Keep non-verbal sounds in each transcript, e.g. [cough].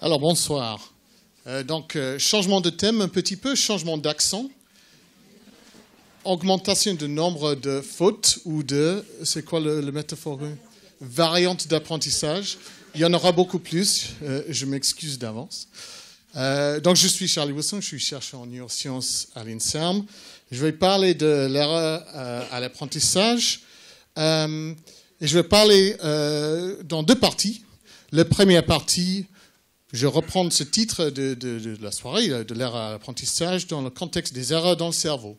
Alors bonsoir. Euh, donc euh, changement de thème un petit peu, changement d'accent, augmentation du nombre de fautes ou de, c'est quoi le, métaphore hein, Variante d'apprentissage. Il y en aura beaucoup plus, euh, je m'excuse d'avance. donc je suis Charlie Wilson, je suis chercheur en neurosciences à l'INSERM. Je vais parler de l'erreur à l'apprentissage. et je vais parler dans deux parties. La première partie, je reprends ce titre de, la soirée, euh, de l'ère à l'apprentissage, dans le contexte des erreurs dans le cerveau.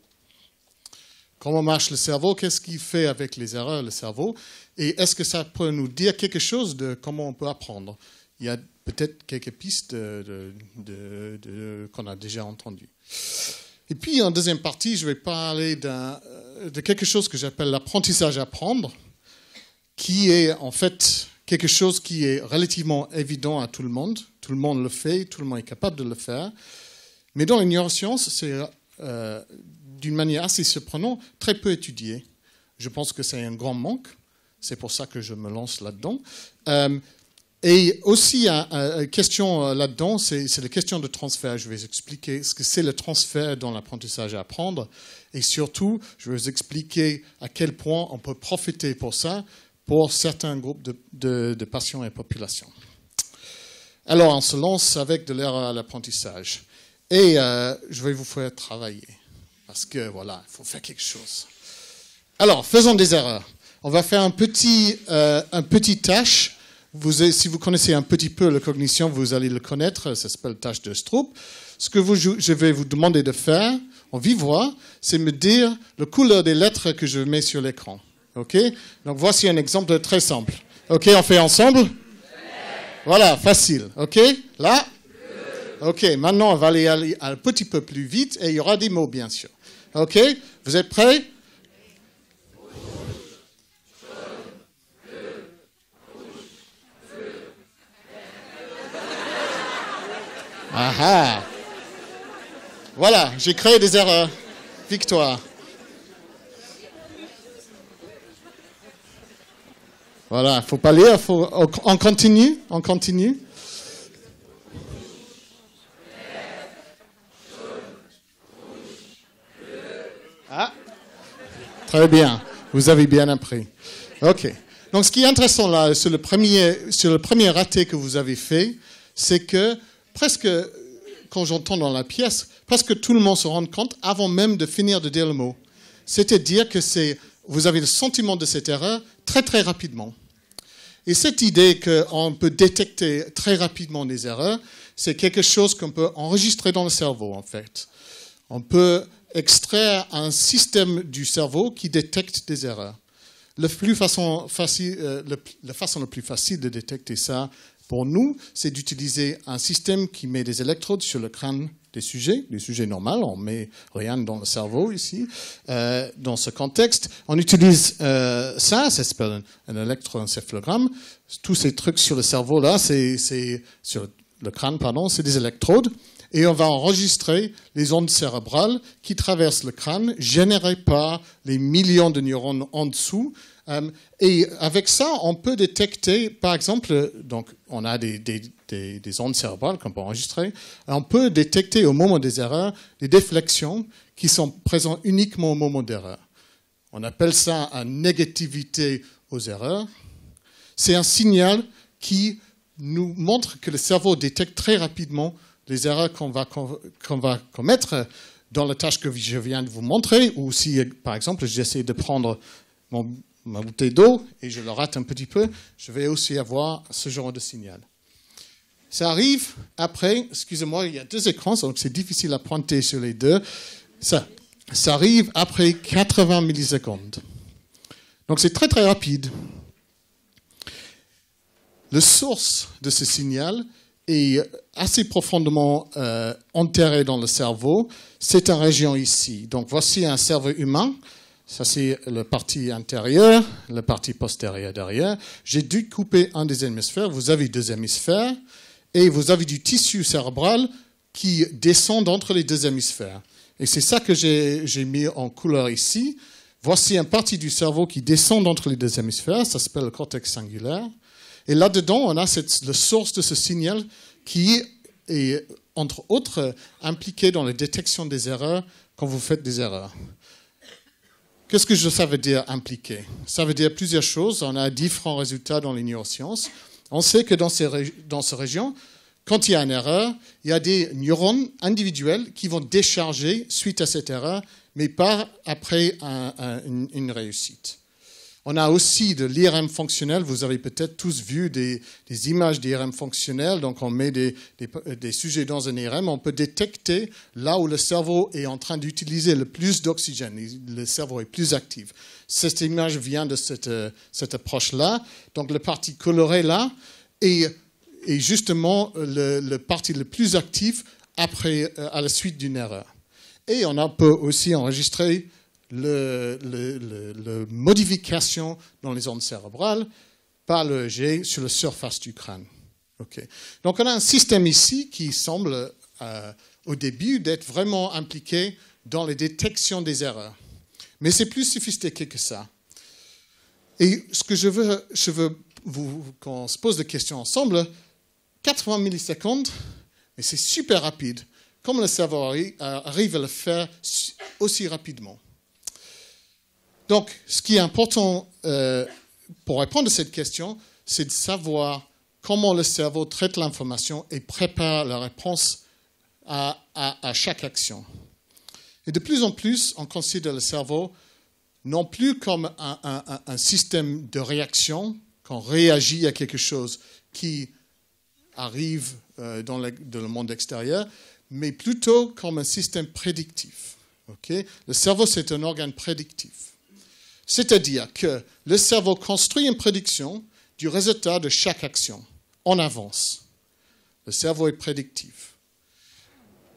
Comment marche le cerveau Qu'est-ce qu'il fait avec les erreurs, le cerveau Et est-ce que ça peut nous dire quelque chose de comment on peut apprendre Il y a peut-être quelques pistes euh, de, qu'on a déjà entendues. Et puis, en deuxième partie, je vais parler euh, de quelque chose que j'appelle l'apprentissage à apprendre, qui est en fait quelque chose qui est relativement évident à tout le monde. Tout le monde le fait, tout le monde est capable de le faire. Mais dans les neurosciences, c'est euh, d'une manière assez surprenante, très peu étudié. Je pense que c'est un grand manque. C'est pour ça que je me lance là-dedans. Euh, et aussi, euh, une question là-dedans, c'est la question de transfert. Je vais vous expliquer ce que c'est le transfert dans l'apprentissage à apprendre. Et surtout, je vais vous expliquer à quel point on peut profiter pour ça pour certains groupes de, patients et populations. Alors, on se lance avec de l'erreur à l'apprentissage. Et euh, je vais vous faire travailler. Parce que, voilà, il faut faire quelque chose. Alors, faisons des erreurs. On va faire un petit, euh, un petit tâche. Vous, si vous connaissez un petit peu la cognition, vous allez le connaître. Ça s'appelle tâche de Stroop. Ce que je vais vous demander de faire, en vivant, c'est me dire la couleur des lettres que je mets sur l'écran. OK Donc voici un exemple très simple. OK, on fait ensemble Voilà, facile. OK Là OK, maintenant on va aller un petit peu plus vite et il y aura des mots bien sûr. OK Vous êtes prêts ah ah! Voilà, j'ai créé des erreurs. Victoire. Voilà, faut pas lire, on continue, on continue. Ah, très bien, vous avez bien appris. Ok. Donc, ce qui est intéressant là, sur le premier, sur le premier raté que vous avez fait, c'est que presque, quand j'entends dans la pièce, presque tout le monde se rend compte avant même de finir de dire le mot. C'est-à-dire que c'est, vous avez le sentiment de cette erreur, très très rapidement. Et cette idée qu'on peut détecter très rapidement des erreurs, c'est quelque chose qu'on peut enregistrer dans le cerveau en fait. On peut extraire un système du cerveau qui détecte des erreurs. La, façon euh, la façon la plus facile de détecter ça pour nous, c'est d'utiliser un système qui met des électrodes sur le crâne des sujets, des sujets normaux, on met rien dans le cerveau ici. Euh, dans ce contexte, on utilise euh, ça, ça s'appelle un, un, électroencéphalogramme. Tous ces trucs sur le cerveau là, c'est sur le crâne, pardon, c'est des électrodes. Et on va enregistrer les ondes cérébrales qui traversent le crâne, générées par les millions de neurones en dessous, euh, et avec ça, on peut détecter, par exemple, donc on a des, ondes cérébrales qu'on peut enregistrer, euh, on peut détecter au moment des erreurs des déflexions qui sont présentes uniquement au moment d'erreur. On appelle ça une négativité aux erreurs. C'est un signal qui nous montre que le cerveau détecte très rapidement les erreurs qu'on va, va commettre dans la tâche que je viens de vous montrer, ou si, par exemple, j'essaie de prendre mon ma bouteille d'eau et je le rate un petit peu, je vais aussi avoir ce genre de signal. Ça arrive après, excusez-moi, il y a deux écrans, donc c'est difficile à pointer sur les deux. Ça, arrive après 80 millisecondes. Donc c'est très très rapide. La source de ce signal est assez profondément euh, enterrée dans le cerveau. C'est une région ici. Donc voici un cerveau humain ça, c'est la partie intérieure, la partie postérieure derrière. J'ai dû couper un des hémisphères. Vous avez deux hémisphères et vous avez du tissu cérébral qui descend entre les deux hémisphères. Et c'est ça que j'ai mis en couleur ici. Voici une partie du cerveau qui descend entre les deux hémisphères. Ça s'appelle le cortex singulaire. Et là-dedans, on a la source de ce signal qui est, entre autres, impliquée dans la détection des erreurs quand vous faites des erreurs. Qu'est-ce que ça veut dire impliquer Ça veut dire plusieurs choses. On a différents résultats dans les neurosciences. On sait que dans ces, régions, quand il y a une erreur, il y a des neurones individuels qui vont décharger suite à cette erreur, mais pas après une réussite. On a aussi de l'IRM fonctionnel. Vous avez peut-être tous vu des, images d'IRM fonctionnel. Donc, on met des, sujets dans un IRM. On peut détecter là où le cerveau est en train d'utiliser le plus d'oxygène. Le cerveau est plus actif. Cette image vient de cette, approche-là. Donc, le parti coloré là est, justement le, le, parti le plus actif après, euh, à la suite d'une erreur. Et on a peut aussi enregistrer le, modification dans les ondes cérébrales par le G sur la surface du crâne. Donc on a un système ici qui semble euh, au début d'être vraiment impliqué dans la détection des erreurs. Mais c'est plus sophistiqué que ça. Et ce que je veux, je veux qu'on se pose des questions ensemble, 80 millisecondes, mais c'est super rapide. Comment le cerveau euh, arrive à le faire aussi rapidement donc, ce qui est important euh, pour répondre à cette question, c'est de savoir comment le cerveau traite l'information et prépare la réponse à, chaque action. Et de plus en plus, on considère le cerveau non plus comme un, système de réaction, qu'on réagit à quelque chose qui arrive euh, dans, le, monde extérieur, mais plutôt comme un système prédictif. le cerveau, c'est un organe prédictif. C'est-à-dire que le cerveau construit une prédiction du résultat de chaque action en avance. Le cerveau est prédictif.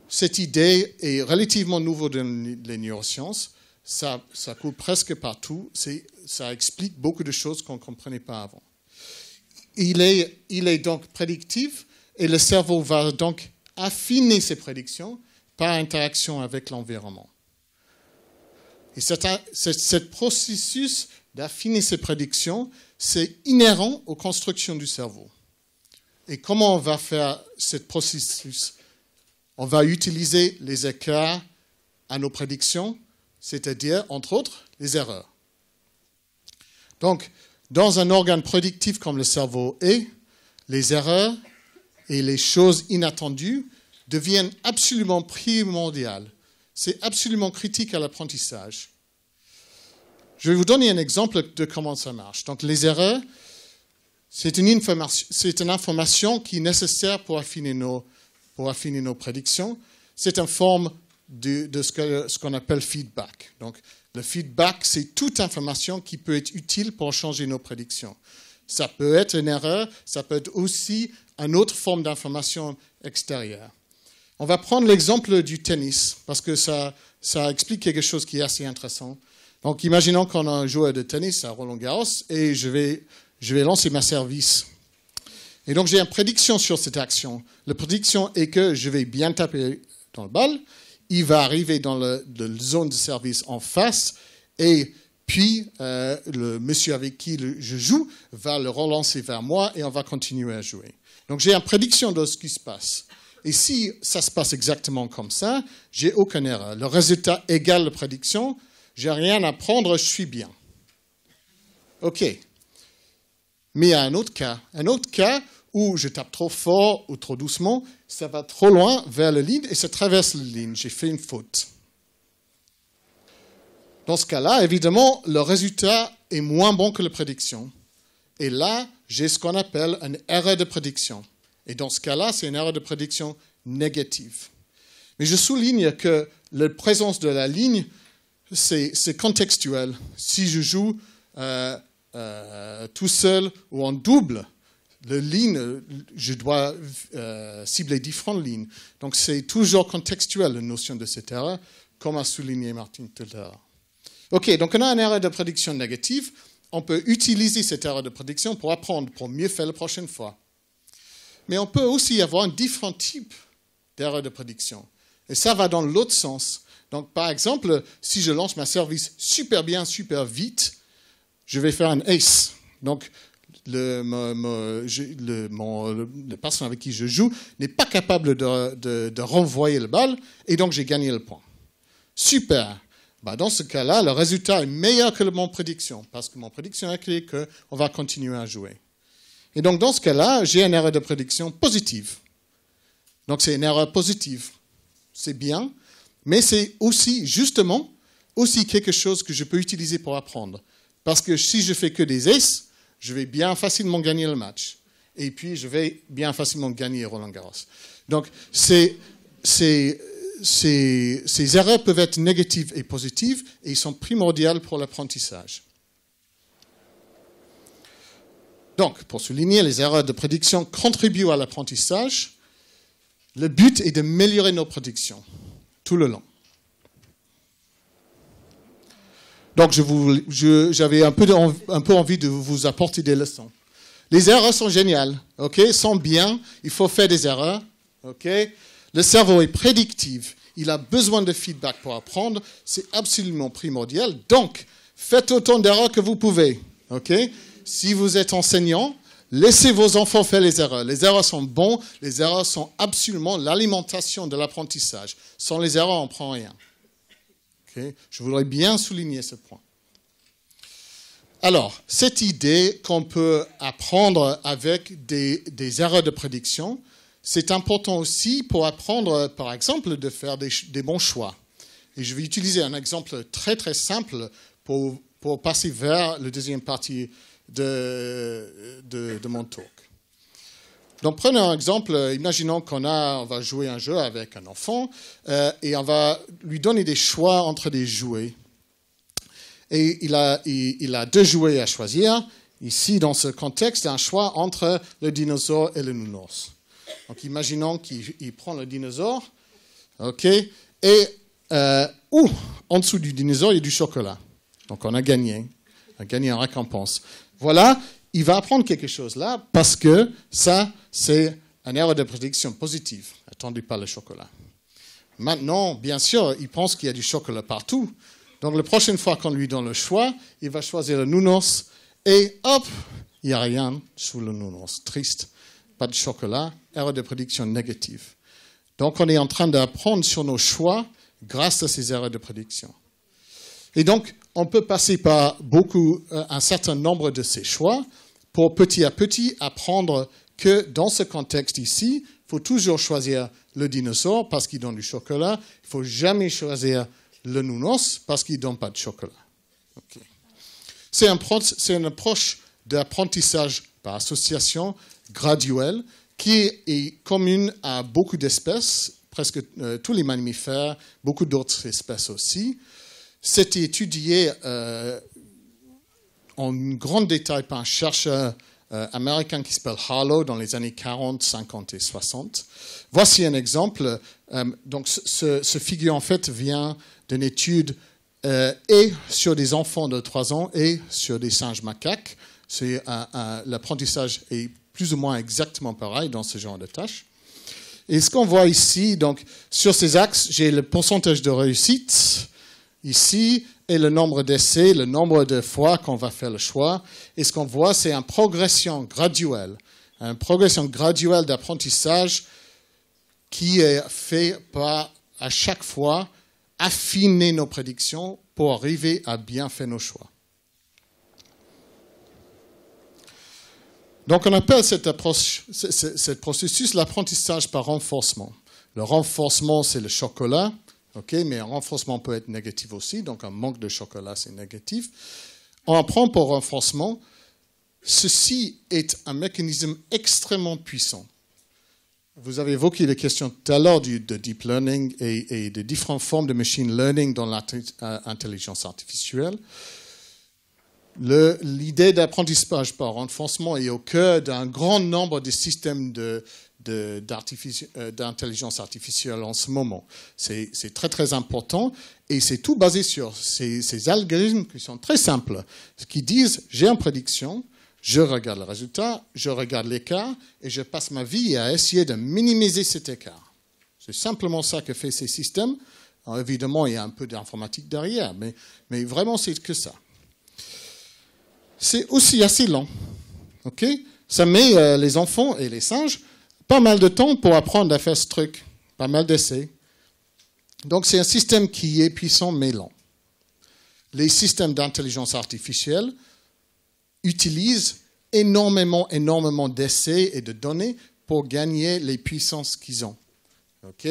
Cette idée est relativement nouvelle dans les neurosciences. Ça, ça coule presque partout. Ça explique beaucoup de choses qu'on ne comprenait pas avant. Il est, il est donc prédictif et le cerveau va donc affiner ses prédictions par interaction avec l'environnement. Et ce processus d'affiner ses prédictions, c'est inhérent aux constructions du cerveau. Et comment on va faire ce processus On va utiliser les écarts à nos prédictions, c'est-à-dire, entre autres, les erreurs. Donc, dans un organe prédictif comme le cerveau est, les erreurs et les choses inattendues deviennent absolument primordiales c'est absolument critique à l'apprentissage. Je vais vous donner un exemple de comment ça marche. Donc, les erreurs, c'est une information, qui est nécessaire pour affiner nos, pour affiner nos prédictions. C'est une forme de, ce, qu'on appelle feedback. Donc, le feedback, c'est toute information qui peut être utile pour changer nos prédictions. Ça peut être une erreur, ça peut être aussi une autre forme d'information extérieure. On va prendre l'exemple du tennis, parce que ça, explique quelque chose qui est assez intéressant. Donc, imaginons qu'on a un joueur de tennis à Roland Garros et je vais, je vais lancer ma service. Et donc, j'ai une prédiction sur cette action. La prédiction est que je vais bien taper dans le balle, il va arriver dans la zone de service en face et puis euh, le monsieur avec qui je joue va le relancer vers moi et on va continuer à jouer. Donc, j'ai une prédiction de ce qui se passe. Et si ça se passe exactement comme ça, j'ai aucune erreur. Le résultat égale la prédiction, j'ai rien à prendre, je suis bien. OK. Mais il y a un autre cas. Un autre cas où je tape trop fort ou trop doucement, ça va trop loin vers la ligne et ça traverse la ligne. J'ai fait une faute. Dans ce cas-là, évidemment, le résultat est moins bon que la prédiction. Et là, j'ai ce qu'on appelle une erreur de prédiction. Et dans ce cas-là, c'est une erreur de prédiction négative. Mais je souligne que la présence de la ligne, c'est contextuel. Si je joue euh, euh, tout seul ou en double, la ligne, je dois euh, cibler différentes lignes. Donc c'est toujours contextuel, la notion de cette erreur, comme a souligné Martin tout OK, donc on a une erreur de prédiction négative. On peut utiliser cette erreur de prédiction pour apprendre, pour mieux faire la prochaine fois. Mais on peut aussi avoir un différent type d'erreur de prédiction. Et ça va dans l'autre sens. Donc, par exemple, si je lance ma service super bien, super vite, je vais faire un ace. Donc, le, personne avec qui je joue n'est pas capable de, renvoyer le balle, et donc j'ai gagné le point. Super. Bah, dans ce cas-là, le résultat est meilleur que mon prédiction, parce que mon prédiction a que qu'on va continuer à jouer. Et donc, dans ce cas-là, j'ai une erreur de prédiction positive. Donc, c'est une erreur positive. C'est bien, mais c'est aussi, justement, aussi quelque chose que je peux utiliser pour apprendre. Parce que si je fais que des S, je vais bien facilement gagner le match. Et puis, je vais bien facilement gagner Roland Garros. Donc, ces erreurs peuvent être négatives et positives, et ils sont primordiales pour l'apprentissage. Donc, pour souligner les erreurs de prédiction contribuent à l'apprentissage, le but est d'améliorer nos prédictions tout le long. Donc, j'avais un, peu un peu envie de vous apporter des leçons. Les erreurs sont géniales, ok, sont bien. Il faut faire des erreurs, ok. Le cerveau est prédictif. Il a besoin de feedback pour apprendre. C'est absolument primordial. Donc, faites autant d'erreurs que vous pouvez, ok si vous êtes enseignant, laissez vos enfants faire les erreurs. Les erreurs sont bonnes, les erreurs sont absolument l'alimentation de l'apprentissage. Sans les erreurs, on ne prend rien. Je voudrais bien souligner ce point. Alors, cette idée qu'on peut apprendre avec des, erreurs de prédiction, c'est important aussi pour apprendre, par exemple, de faire des, bons choix. Et je vais utiliser un exemple très très simple pour, pour passer vers la deuxième partie de, de, mon talk. Donc prenons un exemple, imaginons qu'on a, on va jouer un jeu avec un enfant euh, et on va lui donner des choix entre des jouets. Et il a, il, a deux jouets à choisir. Ici, dans ce contexte, il un choix entre le dinosaure et le nounours. Donc imaginons qu'il prend le dinosaure, ok, et euh, ou en dessous du dinosaure, il y a du chocolat. Donc on a gagné, on a gagné en récompense voilà, il va apprendre quelque chose là, parce que ça, c'est une erreur de prédiction positive, attendue par le chocolat. Maintenant, bien sûr, il pense qu'il y a du chocolat partout. Donc, la prochaine fois qu'on lui donne le choix, il va choisir le nounours et hop, il n'y a rien sous le nounours. Triste. Pas de chocolat. Erreur de prédiction négative. Donc, on est en train d'apprendre sur nos choix grâce à ces erreurs de prédiction. Et donc, on peut passer par beaucoup, euh, un certain nombre de ces choix pour petit à petit apprendre que dans ce contexte ici, il faut toujours choisir le dinosaure parce qu'il donne du chocolat. Il ne faut jamais choisir le nounos parce qu'il ne donne pas de chocolat. C'est un une approche d'apprentissage par association graduelle qui est commune à beaucoup d'espèces, presque euh, tous les mammifères, beaucoup d'autres espèces aussi. C'était étudié euh, en grand détail par un chercheur euh, américain qui s'appelle Harlow dans les années 40, 50 et 60. Voici un exemple. Euh, donc, ce, figure, en fait, vient d'une étude et sur des enfants de 3 ans et sur des singes macaques. C'est l'apprentissage est plus ou moins exactement pareil dans ce genre de tâches. Et ce qu'on voit ici, donc, sur ces axes, j'ai le pourcentage de réussite ici est le nombre d'essais, le nombre de fois qu'on va faire le choix. Et ce qu'on voit, c'est une progression graduelle, une progression graduelle d'apprentissage qui est fait par, à chaque fois, affiner nos prédictions pour arriver à bien faire nos choix. Donc on appelle cette ce processus l'apprentissage par renforcement. Le renforcement, c'est le chocolat mais un renforcement peut être négatif aussi, donc un manque de chocolat, c'est négatif. On apprend pour renforcement. Ceci est un mécanisme extrêmement puissant. Vous avez évoqué les questions tout à l'heure de deep learning et, et, des différentes formes de machine learning dans l'intelligence euh, artificielle. L'idée d'apprentissage par renforcement est au cœur d'un grand nombre de systèmes euh, d'intelligence artificielle en ce moment. C'est très très important et c'est tout basé sur ces, algorithmes qui sont très simples, qui disent j'ai une prédiction, je regarde le résultat, je regarde l'écart et je passe ma vie à essayer de minimiser cet écart. C'est simplement ça que fait ces systèmes. évidemment, il y a un peu d'informatique derrière, mais vraiment c'est que ça c'est aussi assez lent. ok ça met euh, les enfants et les singes pas mal de temps pour apprendre à faire ce truc, pas mal d'essais. Donc c'est un système qui est puissant mais lent. Les systèmes d'intelligence artificielle utilisent énormément, énormément d'essais et de données pour gagner les puissances qu'ils ont. Ok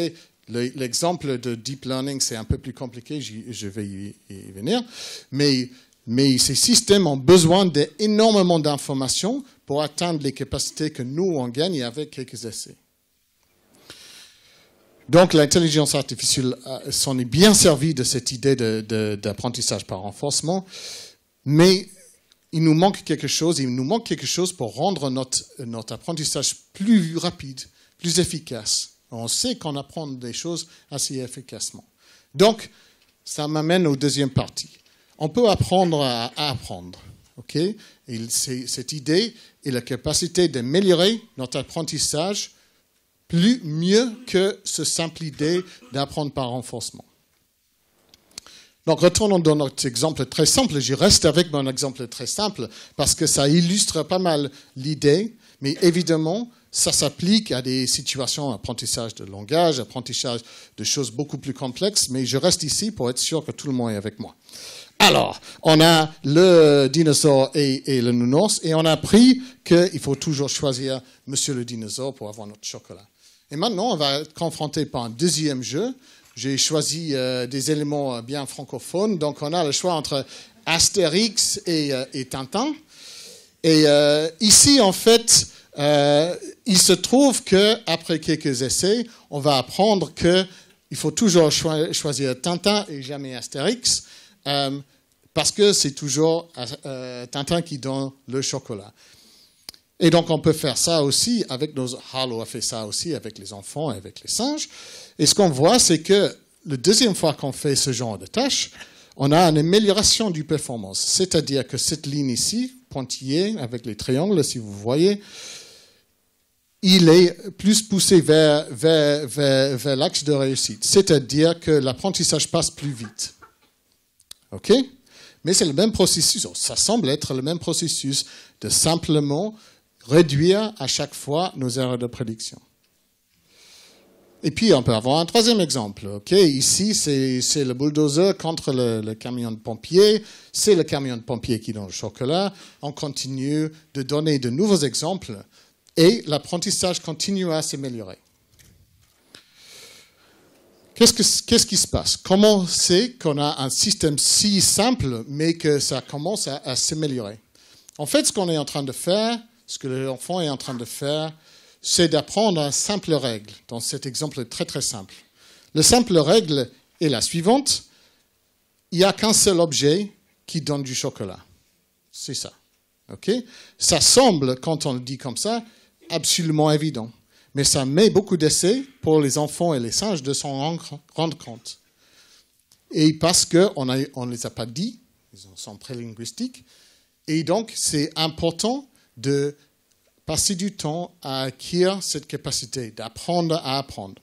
L'exemple de deep learning, c'est un peu plus compliqué, je vais y venir. Mais mais ces systèmes ont besoin d'énormément d'informations pour atteindre les capacités que nous, on gagne avec quelques essais. Donc l'intelligence artificielle euh, s'en est bien servie de cette idée d'apprentissage par renforcement, mais il nous manque quelque chose, il nous manque quelque chose pour rendre notre, apprentissage plus rapide, plus efficace. On sait qu'on apprend des choses assez efficacement. Donc, ça m'amène aux deuxième partie on peut apprendre à, apprendre. cette idée est la capacité d'améliorer notre apprentissage plus mieux que ce simple idée d'apprendre par renforcement. Donc retournons dans notre exemple très simple. Je reste avec mon exemple très simple parce que ça illustre pas mal l'idée, mais évidemment, ça s'applique à des situations d'apprentissage de langage, apprentissage de choses beaucoup plus complexes, mais je reste ici pour être sûr que tout le monde est avec moi. Alors, on a le dinosaure et, le nounours, et on a appris qu'il faut toujours choisir Monsieur le dinosaure pour avoir notre chocolat. Et maintenant, on va être confronté par un deuxième jeu. J'ai choisi euh, des éléments euh, bien francophones, donc on a le choix entre Astérix et, euh, Tintin. Et ici, en fait, il se trouve que après quelques essais, on va apprendre qu'il faut toujours choisir Tintin et jamais Astérix. Euh, parce que c'est toujours euh, euh, Tintin qui donne le chocolat. Et donc on peut faire ça aussi avec nos... Harlow a fait ça aussi avec les enfants et avec les singes. Et ce qu'on voit, c'est que la deuxième fois qu'on fait ce genre de tâche, on a une amélioration du performance. C'est-à-dire que cette ligne ici, pointillée, avec les triangles, si vous voyez, il est plus poussé vers, vers, vers, vers l'axe de réussite. C'est-à-dire que l'apprentissage passe plus vite. OK Mais c'est le même processus, ça semble être le même processus de simplement réduire à chaque fois nos erreurs de prédiction. Et puis, on peut avoir un troisième exemple. Ok, Ici, c'est le bulldozer contre le, camion de pompier. C'est le camion de pompier qui donne le chocolat. On continue de donner de nouveaux exemples et l'apprentissage continue à s'améliorer. Qu'est-ce, qui se passe Comment c'est qu'on a un système si simple, mais que ça commence à, s'améliorer En fait, ce qu'on est en train de faire, ce que l'enfant est en train de faire, c'est d'apprendre une simple règle. Dans cet exemple très très simple. La simple règle est la suivante. Il n'y a qu'un seul objet qui donne du chocolat. C'est ça. ça semble, quand on le dit comme ça, absolument évident mais ça met beaucoup d'essais pour les enfants et les singes de s'en rendre compte. Et parce qu'on ne on les a pas dit, ils sont prélinguistiques, et donc c'est important de passer du temps à acquérir cette capacité d'apprendre à apprendre.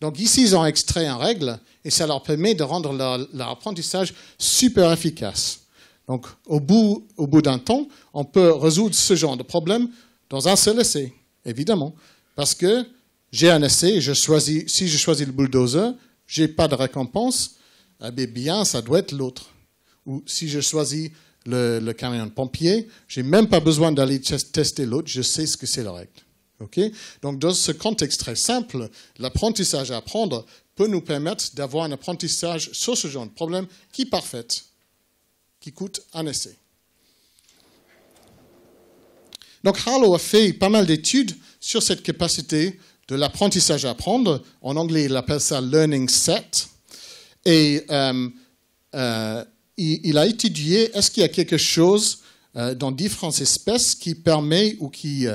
Donc ici, ils ont extrait une règle et ça leur permet de rendre leur, apprentissage super efficace. Donc bout, au bout d'un temps, on peut résoudre ce genre de problème dans un seul essai, évidemment. Parce que j'ai un essai, je choisis, si je choisis le bulldozer, je n'ai pas de récompense, eh bien, ça doit être l'autre. Ou si je choisis le, camion de pompier, je n'ai même pas besoin d'aller tester l'autre, je sais ce que c'est la règle. Donc, dans ce contexte très simple, l'apprentissage à apprendre peut nous permettre d'avoir un apprentissage sur ce genre de problème qui est parfait, qui coûte un essai. Donc Harlow a fait pas mal d'études sur cette capacité de l'apprentissage à apprendre. En anglais, il appelle ça learning set. Et euh, euh, il, a étudié est-ce qu'il y a quelque chose euh, dans différentes espèces qui permet ou qui,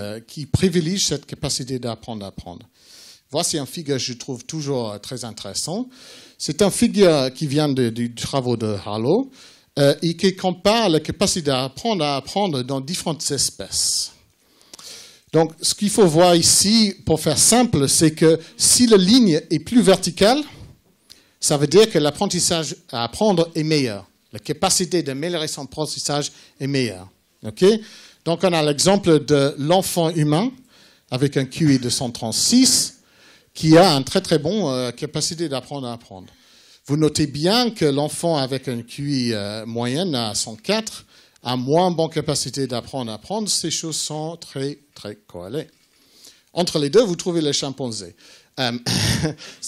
privilégie cette capacité d'apprendre à apprendre. Voici un figure que je trouve toujours très intéressant. C'est un figure qui vient du travaux de Harlow et qui compare la capacité d'apprendre à apprendre dans différentes espèces. Donc, ce qu'il faut voir ici, pour faire simple, c'est que si la ligne est plus verticale, ça veut dire que l'apprentissage à apprendre est meilleur. La capacité de d'améliorer son apprentissage est meilleure. Donc, on a l'exemple de l'enfant humain avec un QI de 136 qui a une très très bonne euh, capacité d'apprendre à apprendre. Vous notez bien que l'enfant avec un QI euh, moyenne à 104 à moins bonne capacité d'apprendre à apprendre, ces choses sont très, très collées. Entre les deux, vous trouvez les chimpanzés. Euh,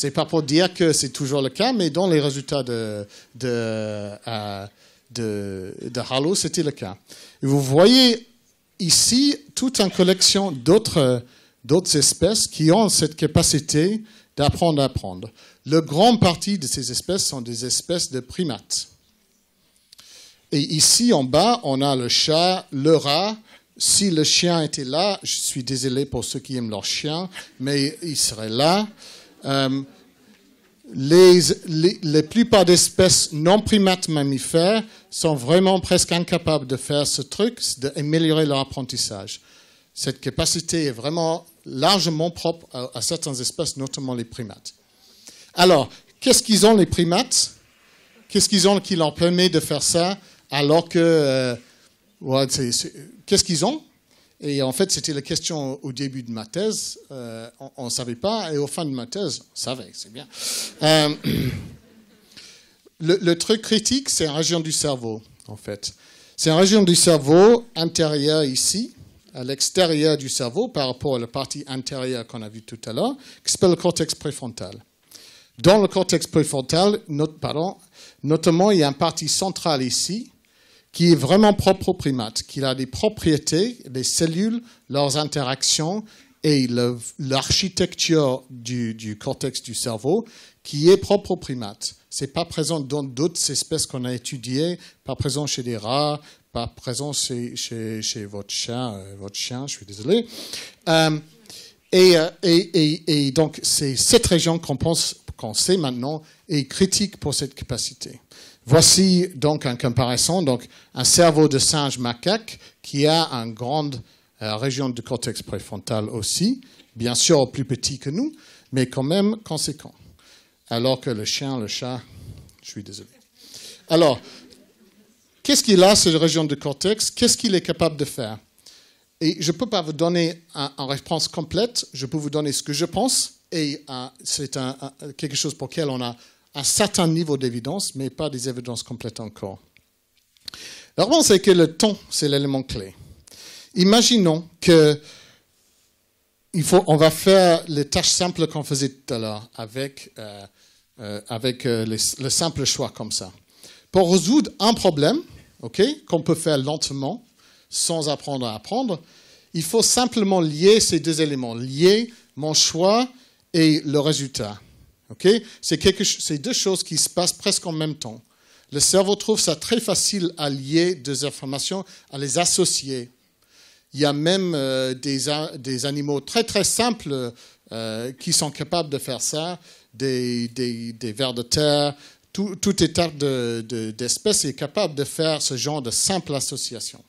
n'est [laughs] pas pour dire que c'est toujours le cas, mais dans les résultats de, de, euh, de, c'était le cas. vous voyez ici toute une collection d'autres espèces qui ont cette capacité d'apprendre à apprendre. La grande partie de ces espèces sont des espèces de primates. Et ici en bas, on a le chat, le rat. Si le chien était là, je suis désolé pour ceux qui aiment leur chien, mais il serait là. Euh, les, les, plupart d'espèces non primates mammifères sont vraiment presque incapables de faire ce truc, d'améliorer leur apprentissage. Cette capacité est vraiment largement propre à, à certaines espèces, notamment les primates. Alors, qu'est-ce qu'ils ont les primates Qu'est-ce qu'ils ont qui leur permet de faire ça alors que euh, qu'est-ce qu'ils ont Et en fait, c'était la question au début de ma thèse, euh, on ne savait pas, et au fin de ma thèse, on savait, c'est bien. Euh, [clears throat] le, truc critique, c'est la région du cerveau, en fait. C'est une région du cerveau intérieur ici, à l'extérieur du cerveau par rapport à la partie intérieure qu'on a vue tout à l'heure, qui s'appelle le cortex préfrontal. Dans le cortex préfrontal, notamment, il y a une partie centrale ici qui est vraiment propre aux primate, qui a des propriétés, des cellules, leurs interactions et l'architecture du, cortex du cerveau qui est propre aux primate. Ce n'est pas présent dans d'autres espèces qu'on a étudiées, pas présent chez des rats, pas présent chez, votre chien, euh, votre chien, je suis désolé. Euh, euh, et, donc c'est cette région qu'on pense, qu'on sait maintenant, est critique pour cette capacité. Voici donc en comparaison donc un cerveau de singe macaque qui a une grande euh, région du cortex préfrontal aussi, bien sûr plus petit que nous, mais quand même conséquent. Alors que le chien, le chat, je suis désolé. Alors, qu'est-ce qu'il a, cette région de cortex Qu'est-ce qu'il est capable de faire Et je ne peux pas vous donner une réponse complète, je peux vous donner ce que je pense, et euh, c'est quelque chose pour lequel on a à certains niveaux d'évidence, mais pas des évidences complètes encore. Alors, réponse que le temps, c'est l'élément clé. Imaginons que faut, on va faire les tâches simples qu'on faisait tout à l'heure avec, euh, euh, avec euh, le simple choix comme ça. Pour résoudre un problème, qu'on peut faire lentement, sans apprendre à apprendre, il faut simplement lier ces deux éléments, lier mon choix et le résultat. C'est deux choses qui se passent presque en même temps. Le cerveau trouve ça très facile à lier deux informations, à les associer. Il y a même euh, des, des, animaux très très simples euh, qui sont capables de faire ça, des, vers de terre, tout, toute étape d'espèce de, est capable de faire ce genre de simple association.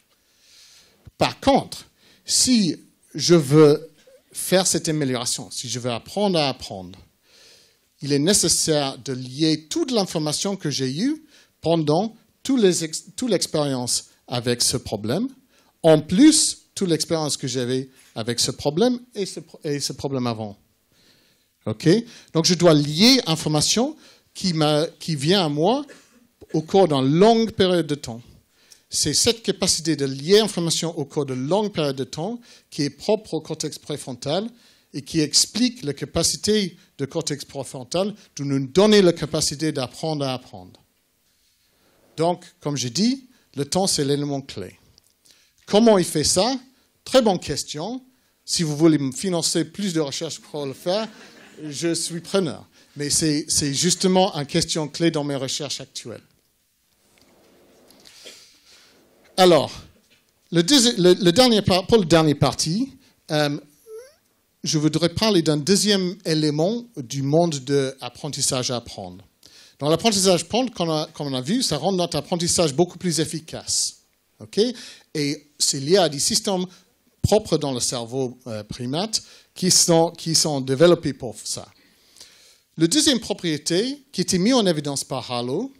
Par contre, si je veux faire cette amélioration, si je veux apprendre à apprendre, il est nécessaire de lier toute l'information que j'ai eue pendant toute l'expérience avec ce problème, en plus toute l'expérience que j'avais avec ce problème et ce, problème avant. Donc je dois lier l'information qui, vient à moi au cours d'une longue période de temps. C'est cette capacité de lier l'information au cours de longue période de temps qui est propre au cortex préfrontal et qui explique la capacité de cortex profondal de nous donner la capacité d'apprendre à apprendre. Donc, comme j'ai dit, le temps, c'est l'élément clé. Comment il fait ça Très bonne question. Si vous voulez me financer plus de recherches pour le faire, je suis preneur. Mais c'est justement une question clé dans mes recherches actuelles. Alors, pour la dernière partie... Euh, je voudrais parler d'un deuxième élément du monde de à apprendre. Dans l'apprentissage à apprendre, comme on, a, vu, ça rend notre apprentissage beaucoup plus efficace. Et c'est lié à des systèmes propres dans le cerveau euh, primate qui sont, qui sont développés pour ça. La deuxième propriété qui était mise en évidence par Harlow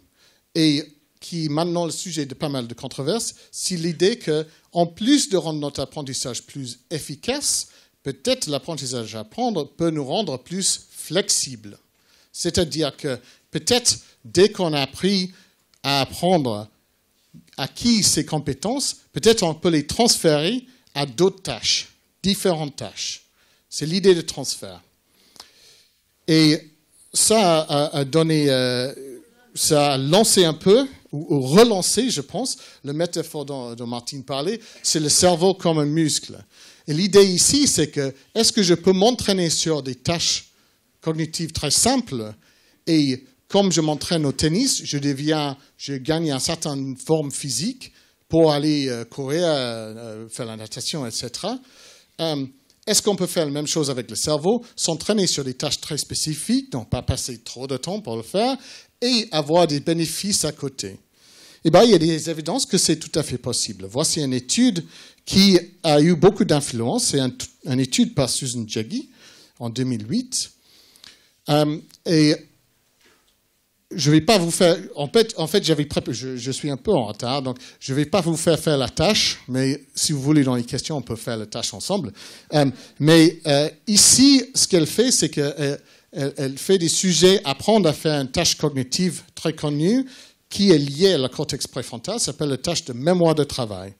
et qui est maintenant le sujet de pas mal de controverses, c'est l'idée qu'en plus de rendre notre apprentissage plus efficace, peut-être l'apprentissage à apprendre peut nous rendre plus flexibles. C'est-à-dire que peut-être dès qu'on a appris à apprendre, à acquis ces compétences, peut-être on peut les transférer à d'autres tâches, différentes tâches. C'est l'idée de transfert. Et ça a, donné, euh, ça a lancé un peu, ou, relancé, je pense, le métaphore dont, Martine parlait, c'est le cerveau comme un muscle. Et l'idée ici, c'est que est-ce que je peux m'entraîner sur des tâches cognitives très simples et comme je m'entraîne au tennis, je deviens, je gagne une certaine forme physique pour aller euh, courir, euh, faire la natation, etc. Euh, est-ce qu'on peut faire la même chose avec le cerveau, s'entraîner sur des tâches très spécifiques, donc pas passer trop de temps pour le faire, et avoir des bénéfices à côté eh ben, il y a des évidences que c'est tout à fait possible. Voici une étude qui a eu beaucoup d'influence. C'est une étude par Susan Jaggi en 2008. Euh, et je ne vais pas vous faire. En fait, j'avais je, suis un peu en retard, donc je ne vais pas vous faire faire la tâche, mais si vous voulez, dans les questions, on peut faire la tâche ensemble. Euh, mais euh, ici, ce qu'elle fait, c'est qu'elle fait des sujets apprendre à faire une tâche cognitive très connue qui est liée à la cortex préfrontal s'appelle la tâche de mémoire de travail.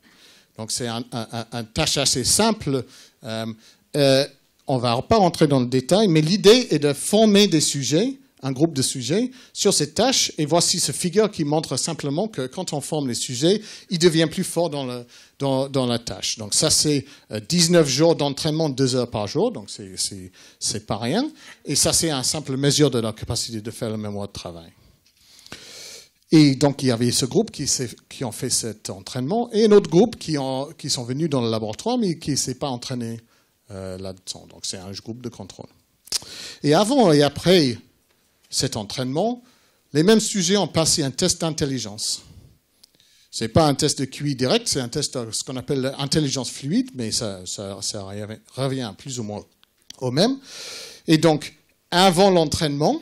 Donc c'est une tâche assez simple. Euh, euh, on ne va pas rentrer dans le détail, mais l'idée est de former des sujets, un groupe de sujets, sur ces tâches. Et voici ce figure qui montre simplement que quand on forme les sujets, ils deviennent plus forts dans, la tâche. Donc ça, c'est 19 euh, jours d'entraînement, 2 heures par jour, donc c'est pas rien. Et ça, c'est un simple mesure de leur capacité de faire la mémoire de travail. Et donc, il y avait ce groupe qui, qui ont fait cet entraînement et un autre groupe qui, sont venus dans le laboratoire mais qui ne s'est pas entraîné euh, là-dedans. Donc, c'est un groupe de contrôle. Et avant et après cet entraînement, les mêmes sujets ont passé un test d'intelligence. Ce n'est pas un test de QI direct, c'est un test de ce qu'on appelle l'intelligence fluide, mais ça, ça revient plus ou moins au même. Et donc, avant l'entraînement,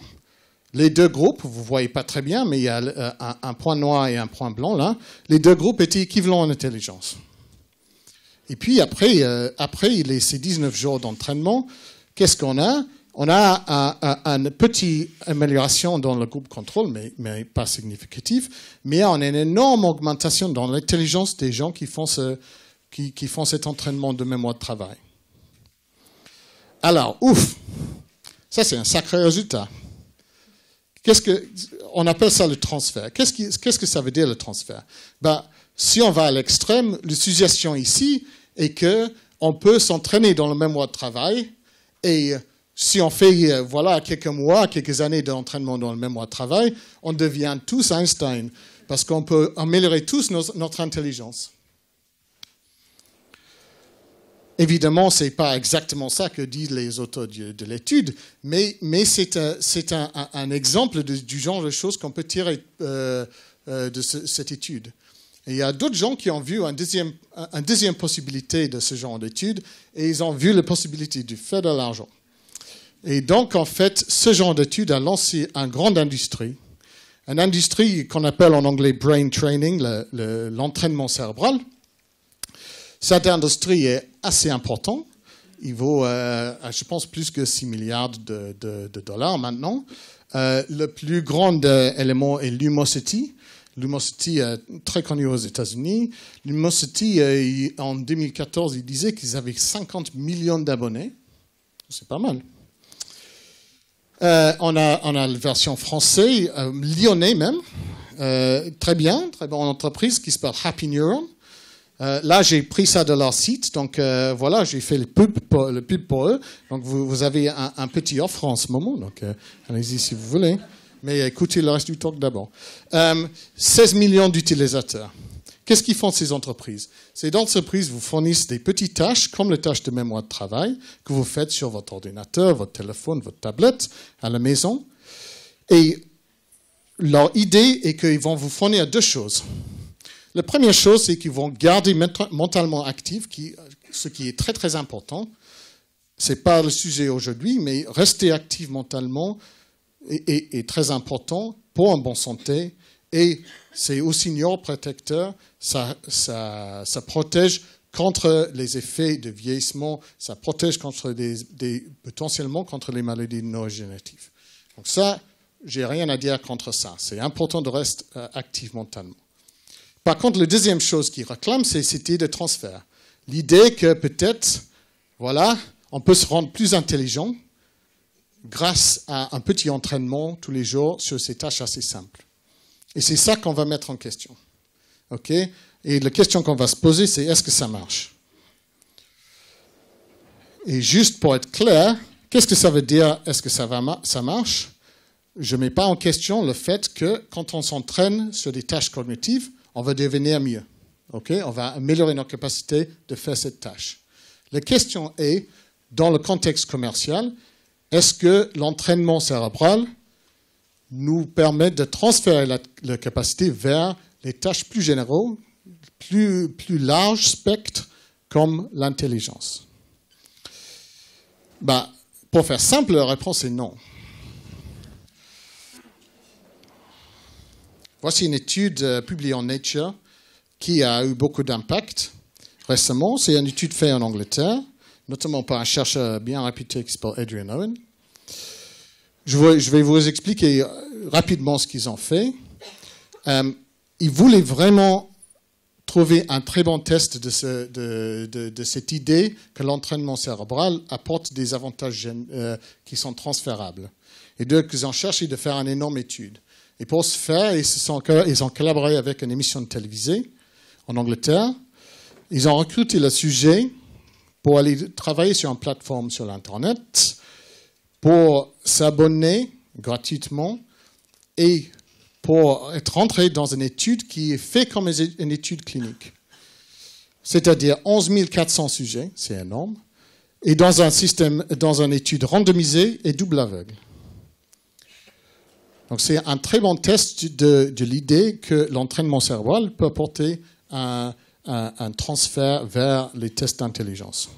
les deux groupes, vous ne voyez pas très bien, mais il y a euh, un, point noir et un point blanc là. Les deux groupes étaient équivalents en intelligence. Et puis après, euh, après ces 19 jours d'entraînement, qu'est-ce qu'on a On a une petite amélioration dans le groupe contrôle, mais, pas significative mais on a une énorme augmentation dans l'intelligence des gens qui font, qui font cet entraînement de mémoire de travail. Alors, ouf, ça c'est un sacré résultat. Qu'est-ce que, on appelle ça le transfert. Qu'est-ce, que ça veut dire le transfert ben, Si on va à l'extrême, la suggestion ici est que on peut s'entraîner dans le même mois de travail et si on fait euh, voilà quelques mois, quelques années d'entraînement dans le même mois de travail, on devient tous Einstein parce qu'on peut améliorer tous notre intelligence. Évidemment, ce n'est pas exactement ça que disent les auteurs de, l'étude, mais, c'est un, exemple du genre de choses qu'on peut tirer euh, euh, de cette étude. il y a d'autres gens qui ont vu une deuxième, un deuxième possibilité de ce genre d'étude, et ils ont vu la possibilité du faire de l'argent. Et donc, en fait, ce genre d'étude a lancé une grande industrie, une industrie qu'on appelle en anglais brain training, l'entraînement cérébral. Cette industrie est assez important. Il vaut, euh, je pense, plus que 6 milliards de, dollars maintenant. Euh, le plus grand euh, élément est Lumosity. Lumosity est très connu aux États-Unis. Lumosity, en 2014, il disait qu'ils avaient 50 millions d'abonnés. C'est pas mal. on, a, on a la version française, lyonnais même. très bien, très bonne entreprise qui s'appelle Happy Neuron. Euh, là, j'ai pris ça de leur site, donc euh, voilà, j'ai fait le pub, pour, le eux. Donc vous, avez un, petit offre en ce moment, donc euh, allez-y si vous voulez. Mais écoutez le reste du talk d'abord. 16 millions d'utilisateurs. Qu'est-ce qu'ils font ces entreprises Ces entreprises vous fournissent des petites tâches, comme les tâches de mémoire de travail, que vous faites sur votre ordinateur, votre téléphone, votre tablette, à la maison. Et leur idée est qu'ils vont vous fournir deux choses. La première chose, c'est qu'ils vont garder mentalement actifs, ce qui est très très important. Ce n'est pas le sujet aujourd'hui, mais rester actif mentalement est, très important pour une bonne santé et c'est aussi neuroprotecteur, ça, ça, protège contre les effets de vieillissement, ça protège contre des, potentiellement contre les maladies neurogénératives. Donc ça, j'ai rien à dire contre ça. C'est important de rester euh, actif mentalement. Par contre, la deuxième chose qui réclame, c'est cette de transfert. L'idée que peut-être, voilà, on peut se rendre plus intelligent grâce à un petit entraînement tous les jours sur ces tâches assez simples. Et c'est ça qu'on va mettre en question. OK Et la question qu'on va se poser, c'est est-ce que ça marche Et juste pour être clair, qu'est-ce que ça veut dire est-ce que ça, ça marche Je ne mets pas en question le fait que quand on s'entraîne sur des tâches cognitives, on va devenir mieux. On va améliorer notre capacité de faire cette tâche. La question est, dans le contexte commercial, est-ce que l'entraînement cérébral nous permet de transférer la, capacité vers les tâches plus générales, plus, plus large spectre, comme l'intelligence bah, Pour faire simple, la réponse est non. Voici une étude euh, publiée en Nature qui a eu beaucoup d'impact récemment. C'est une étude faite en Angleterre, notamment par un chercheur bien réputé qui s'appelle Adrian Owen. Je vais vous expliquer euh, rapidement ce qu'ils ont fait. Euh, ils voulaient vraiment trouver un très bon test de, cette idée que l'entraînement cérébral apporte des avantages qui sont transférables. Et donc, ils ont cherché de faire une énorme étude. Et pour ce faire, ils, ont collaboré avec une émission de télévisée en Angleterre. Ils ont recruté le sujet pour aller travailler sur une plateforme sur l'Internet, pour s'abonner gratuitement et pour être rentré dans une étude qui est faite comme une étude clinique. C'est-à-dire 11 400 sujets, c'est énorme, et dans un système, dans une étude randomisée et double aveugle. Donc c'est un très bon test de, l'idée que l'entraînement cérébral peut apporter un, transfert vers les tests d'intelligence.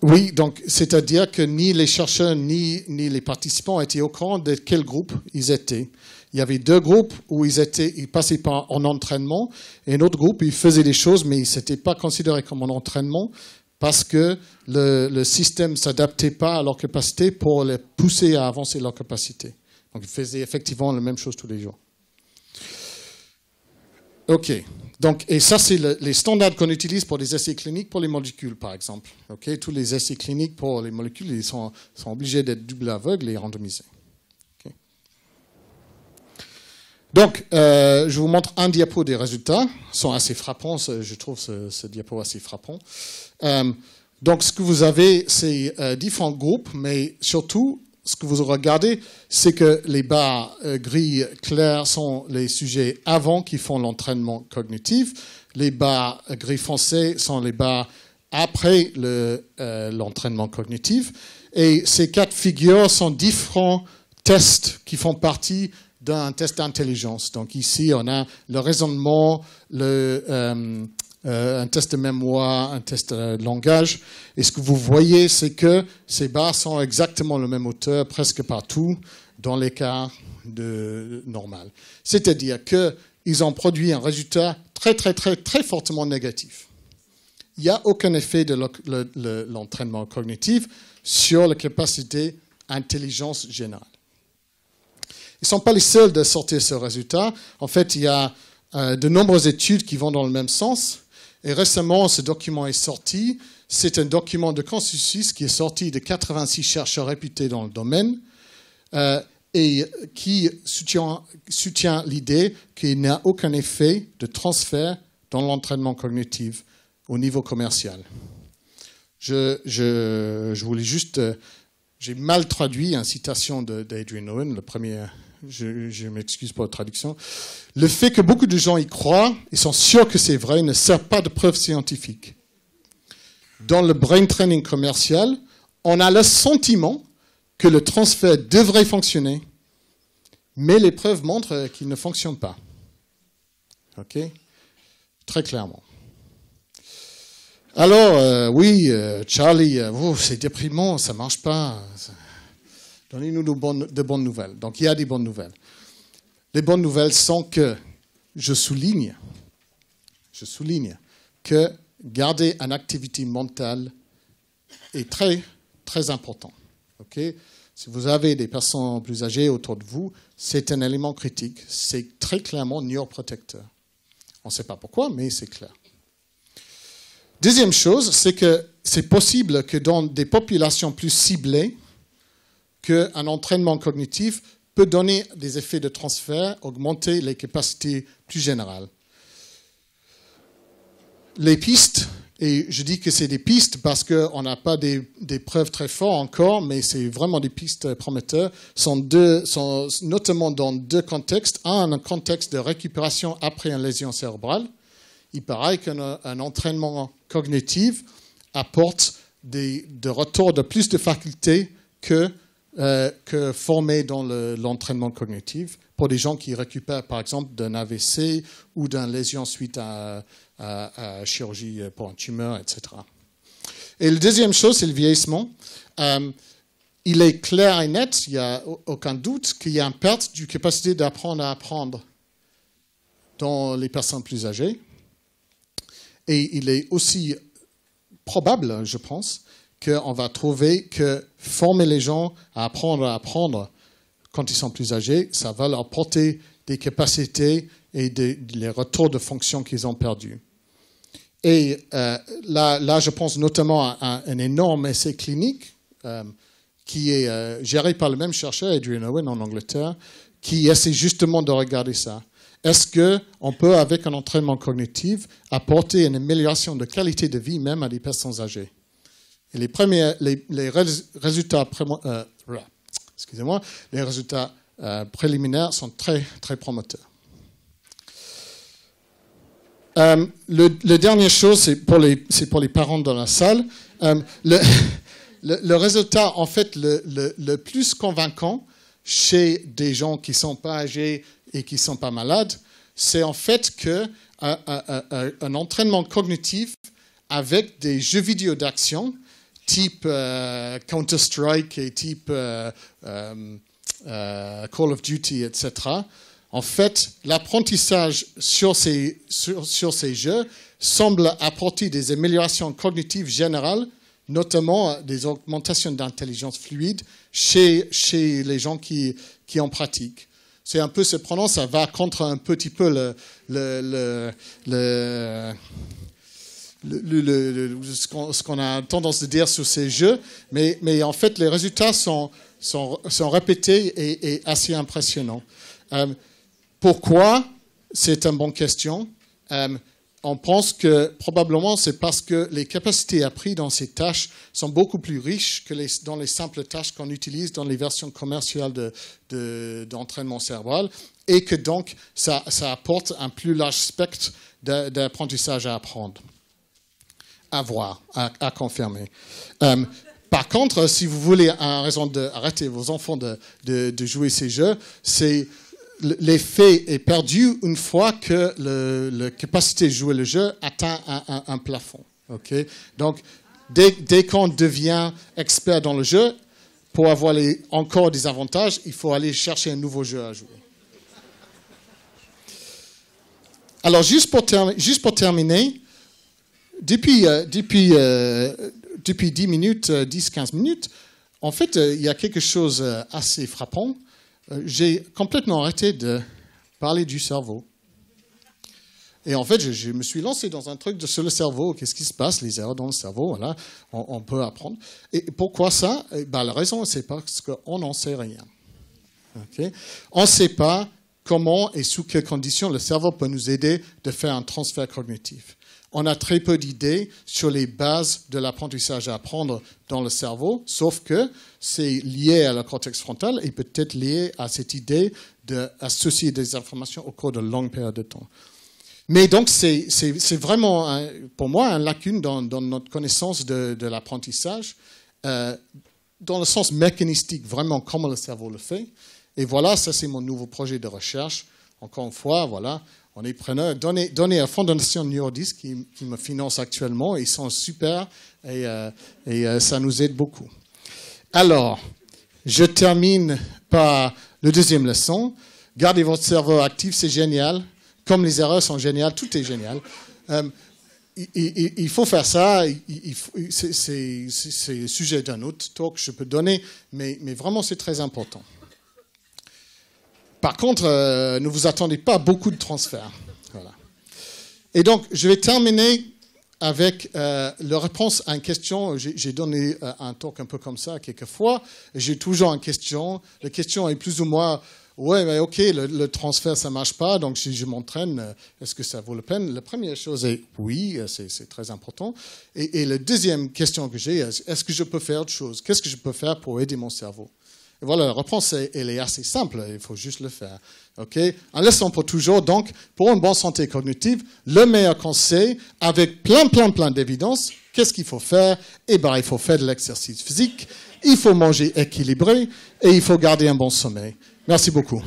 Oui, donc c'est-à-dire que ni les chercheurs ni, ni les participants étaient au courant de quel groupe ils étaient. Il y avait deux groupes où ils étaient, ils passaient par en entraînement, et un autre groupe, ils faisaient des choses, mais ne s'étaient pas considérés comme en entraînement parce que le, système ne s'adaptait pas à leur capacité pour les pousser à avancer leur capacité. Donc ils faisaient effectivement la même chose tous les jours. OK. Donc, et ça, c'est les standards qu'on utilise pour les essais cliniques pour les molécules, par exemple. Ok. Tous les essais cliniques pour les molécules, ils sont, obligés d'être double aveugles et randomisés. Ok. Donc, euh, je vous montre un diapo des résultats. Ils sont assez frappants, je trouve ce, ce diapo assez frappant. Euh, donc, ce que vous avez, c'est euh, différents groupes, mais surtout, ce que vous regardez, c'est que les barres euh, gris claires sont les sujets avant qui font l'entraînement cognitif. Les barres gris foncés sont les barres après l'entraînement le, cognitif. Et ces quatre figures sont différents tests qui font partie d'un test d'intelligence. Donc ici, on a le raisonnement, le, euh, un test de mémoire, un test euh, de langage. Et ce que vous voyez, c'est que ces barres sont exactement le même hauteur presque partout dans l'écart de normal. C'est-à-dire qu'ils ont produit un résultat très, très, très, très fortement négatif. Il n'y a aucun effet de l'entraînement cognitif sur la capacité intelligence générale. Ils ne sont pas les seuls à sortir ce résultat. En fait, il y a euh, de nombreuses études qui vont dans le même sens. Et récemment, ce document est sorti. C'est un document de consensus qui est sorti de 86 chercheurs réputés dans le domaine euh, et qui soutient, l'idée qu'il n'y a aucun effet de transfert dans l'entraînement cognitif au niveau commercial. Je, je voulais juste... Euh, j'ai mal traduit une hein, citation d'Adrian Owen, le premier je m'excuse pour la traduction, le fait que beaucoup de gens y croient ils sont sûrs que c'est vrai ne sert pas de preuve scientifique. Dans le brain training commercial, on a le sentiment que le transfert devrait fonctionner, mais les preuves montrent euh, qu'il ne fonctionne pas. OK Très clairement. Alors, euh, oui, euh, Charlie, oh, c'est déprimant, ça ne marche pas. Donnez-nous de bonnes, nouvelles. Donc il y a des bonnes nouvelles. Les bonnes nouvelles sont que je souligne, je souligne que garder une activité mentale est très, très important. si vous avez des personnes plus âgées autour de vous, c'est un élément critique. C'est très clairement neuroprotecteur. On ne sait pas pourquoi, mais c'est clair. Deuxième chose, c'est que c'est possible que dans des populations plus ciblées, qu'un entraînement cognitif peut donner des effets de transfert, augmenter les capacités plus générales. Les pistes, et je dis que c'est des pistes parce qu'on n'a pas des, preuves très fortes encore, mais c'est vraiment des pistes prometteurs, sont, deux, sont notamment dans deux contextes. Un, un contexte de récupération après une lésion cérébrale. Il paraît qu'un entraînement cognitif apporte des, de retours de plus de facultés que euh, que formés dans l'entraînement cognitif pour des gens qui récupèrent par exemple d'un AVC ou d'un lésion suite à, à, chirurgie pour un tumeur, etc. Et la deuxième chose, c'est le vieillissement. Euh, il est clair et net, il n'y a aucun doute qu'il y a une perte du capacité d'apprendre à apprendre dans les personnes plus âgées. Et il est aussi probable, je pense, qu'on va trouver que former les gens à apprendre à apprendre quand ils sont plus âgés, ça va leur porter des capacités et des, retours de fonction qu'ils ont perdus. Et euh, là, je pense notamment à un, énorme essai clinique euh, qui est euh, géré par le même chercheur, Adrian Owen, en Angleterre, qui essaie justement de regarder ça. Est-ce qu'on peut, avec un entraînement cognitif, apporter une amélioration de qualité de vie même à des personnes âgées les, premiers, les, résultats, euh, moi les résultats euh, préliminaires sont très, très promoteurs. Euh, le, dernière chose, c'est pour, pour, les parents dans la salle. Euh, le, résultat, en fait, le, plus convaincant chez des gens qui ne sont pas âgés et qui ne sont pas malades, c'est en fait qu'un un entraînement cognitif avec des jeux vidéo d'action type uh, Counter-Strike et type uh, um, uh, Call of Duty, etc. En fait, l'apprentissage sur ces, sur, ces jeux semble apporter des améliorations cognitives générales, notamment euh, des augmentations d'intelligence fluide chez, chez les gens qui, qui en pratiquent c'est un peu surprenant, ça va contre un petit peu le, le, le, ce qu'on a tendance de dire sur ces jeux, mais, en fait, les résultats sont, répétés et, assez impressionnants. Euh, pourquoi C'est une bonne question. Euh, on pense que probablement c'est parce que les capacités apprises dans ces tâches sont beaucoup plus riches que dans les simples tâches qu'on utilise dans les versions commerciales d'entraînement de, cérébral et que donc ça apporte un plus large spectre d'apprentissage à apprendre à voir, à, confirmer. Euh, par contre, si vous voulez, arrêter raison d'arrêter vos enfants de, de, jouer ces jeux, c'est l'effet est perdu une fois que la capacité de jouer le jeu atteint un, plafond. Ok. Donc, dès, dès qu'on devient expert dans le jeu, pour avoir les, encore des avantages, il faut aller chercher un nouveau jeu à jouer. Alors, juste pour, juste pour terminer, depuis, 10 euh, euh, minutes, 10-15 euh, minutes, en fait, il y a quelque chose assez frappant. J'ai complètement arrêté de parler du cerveau. Et en fait, je, me suis lancé dans un truc de, sur le cerveau. Qu'est-ce qui se passe Les erreurs dans le cerveau, voilà, on, peut apprendre. Et pourquoi ça eh ben, La raison, c'est parce qu'on n'en sait rien. on ne sait pas comment et sous quelles conditions le cerveau peut nous aider de faire un transfert cognitif on a très peu d'idées sur les bases de l'apprentissage à apprendre dans le cerveau, sauf que c'est lié à la cortex frontal et peut-être lié à cette idée d'associer des informations au cours de longues périodes de temps. Mais donc, c'est vraiment, pour moi, une lacune dans, notre connaissance de, l'apprentissage, euh, dans le sens mécanistique, vraiment comment le cerveau le fait. Et voilà, ça c'est mon nouveau projet de recherche. Encore une fois, voilà, on est preneur. Donnez, à Fondation Neurodis qui, qui me finance actuellement. Ils sont super et, euh, euh, ça nous aide beaucoup. Alors, je termine par le deuxième leçon. Gardez votre cerveau actif, c'est génial. Comme les erreurs sont géniales, tout est génial. Euh, il, faut faire ça. C'est le sujet d'un autre talk que je peux donner, mais vraiment c'est très important. Par contre, euh, ne vous attendez pas beaucoup de transferts. Et donc, je vais terminer avec euh, la réponse à une question. J'ai donné euh, un talk un peu comme ça quelquefois. J'ai toujours une question. La question est plus ou moins Ouais, mais ok, le, transfert, ça ne marche pas, donc si je m'entraîne, est-ce que ça vaut la peine La première chose est oui, c'est très important. Et, et, la deuxième question que j'ai est est-ce que je peux faire autre chose Qu'est-ce que je peux faire pour aider mon cerveau voilà, la réponse, elle est assez simple, il faut juste le faire. Okay? En laissant pour toujours, donc, pour une bonne santé cognitive, le meilleur conseil, avec plein, plein, plein d'évidence, qu'est-ce qu'il faut faire Eh bien, il faut faire de l'exercice physique, il faut manger équilibré et il faut garder un bon sommeil. Merci beaucoup.